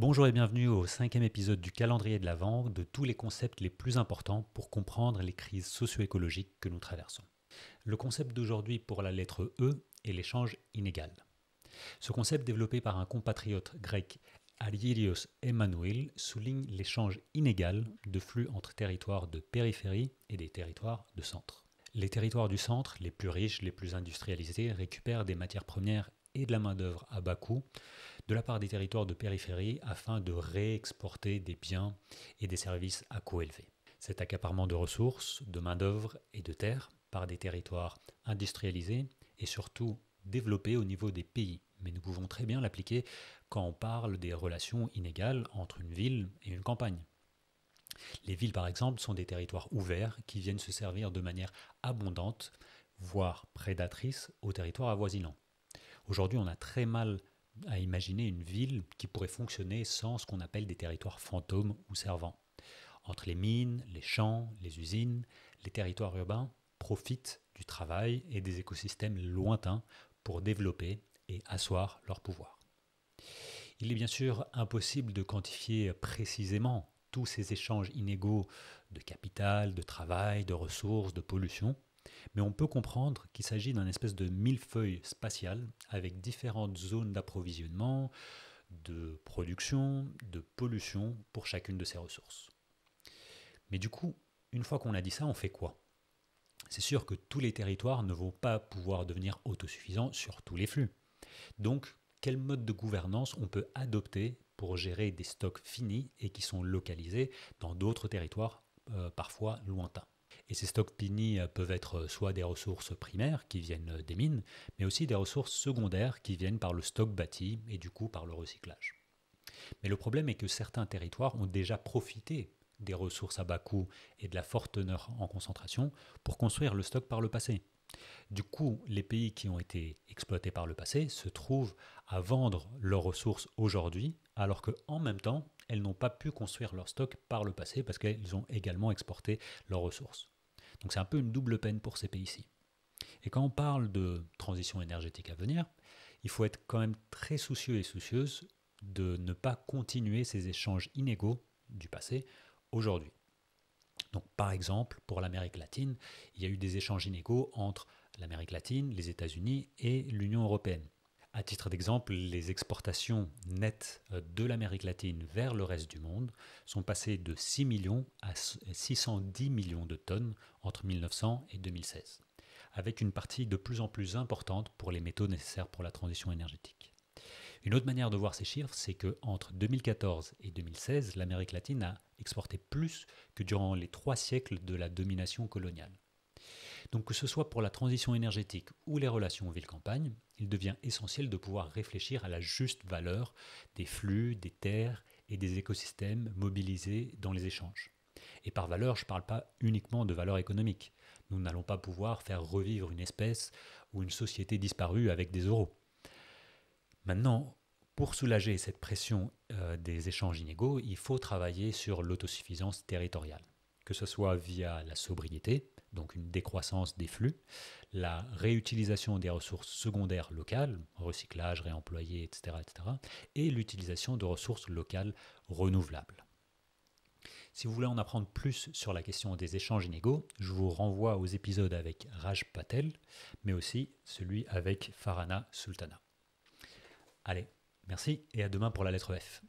Bonjour et bienvenue au cinquième épisode du calendrier de l'Avent, de tous les concepts les plus importants pour comprendre les crises socio-écologiques que nous traversons. Le concept d'aujourd'hui pour la lettre E est l'échange inégal. Ce concept développé par un compatriote grec, Alirios Emmanuel, souligne l'échange inégal de flux entre territoires de périphérie et des territoires de centre. Les territoires du centre, les plus riches, les plus industrialisés, récupèrent des matières premières et de la main-d'œuvre à bas coût de la part des territoires de périphérie afin de réexporter des biens et des services à coût élevé. Cet accaparement de ressources, de main-d'œuvre et de terres par des territoires industrialisés est surtout développé au niveau des pays, mais nous pouvons très bien l'appliquer quand on parle des relations inégales entre une ville et une campagne. Les villes, par exemple, sont des territoires ouverts qui viennent se servir de manière abondante, voire prédatrice, aux territoires avoisinants. Aujourd'hui, on a très mal à imaginer une ville qui pourrait fonctionner sans ce qu'on appelle des territoires fantômes ou servants. Entre les mines, les champs, les usines, les territoires urbains profitent du travail et des écosystèmes lointains pour développer et asseoir leur pouvoir. Il est bien sûr impossible de quantifier précisément tous ces échanges inégaux de capital, de travail, de ressources, de pollution, mais on peut comprendre qu'il s'agit d'un espèce de millefeuille spatial avec différentes zones d'approvisionnement, de production, de pollution pour chacune de ces ressources. Mais du coup, une fois qu'on a dit ça, on fait quoi C'est sûr que tous les territoires ne vont pas pouvoir devenir autosuffisants sur tous les flux. Donc, quel mode de gouvernance on peut adopter pour gérer des stocks finis et qui sont localisés dans d'autres territoires euh, parfois lointains et ces stocks PINI euh, peuvent être euh, soit des ressources primaires qui viennent euh, des mines, mais aussi des ressources secondaires qui viennent par le stock bâti et du coup par le recyclage. Mais le problème est que certains territoires ont déjà profité des ressources à bas coût et de la forte teneur en concentration pour construire le stock par le passé. Du coup, les pays qui ont été exploités par le passé se trouvent à vendre leurs ressources aujourd'hui, alors qu'en même temps, elles n'ont pas pu construire leur stock par le passé parce qu'elles ont également exporté leurs ressources. Donc c'est un peu une double peine pour ces pays-ci. Et quand on parle de transition énergétique à venir, il faut être quand même très soucieux et soucieuse de ne pas continuer ces échanges inégaux du passé aujourd'hui. Donc par exemple, pour l'Amérique latine, il y a eu des échanges inégaux entre l'Amérique latine, les États-Unis et l'Union européenne. À titre d'exemple, les exportations nettes euh, de l'Amérique latine vers le reste du monde sont passées de 6 millions à 610 euh, millions de tonnes entre 1900 et 2016, avec une partie de plus en plus importante pour les métaux nécessaires pour la transition énergétique. Une autre manière de voir ces chiffres, c'est que entre 2014 et 2016, l'Amérique latine a exporté plus que durant les trois siècles de la domination coloniale. Donc que ce soit pour la transition énergétique ou les relations ville-campagne, il devient essentiel de pouvoir réfléchir à la juste valeur des flux, des terres et des écosystèmes mobilisés dans les échanges. Et par valeur, je ne parle pas uniquement de valeur économique. Nous n'allons pas pouvoir faire revivre une espèce ou une société disparue avec des euros. Maintenant, pour soulager cette pression euh, des échanges inégaux, il faut travailler sur l'autosuffisance territoriale que ce soit via la sobriété, donc une décroissance des flux, la réutilisation des ressources secondaires locales, recyclage, réemployé, etc., etc., et l'utilisation de ressources locales renouvelables. Si vous voulez en apprendre plus sur la question des échanges inégaux, je vous renvoie aux épisodes avec Raj Patel, mais aussi celui avec Farana Sultana. Allez, merci et à demain pour la lettre F.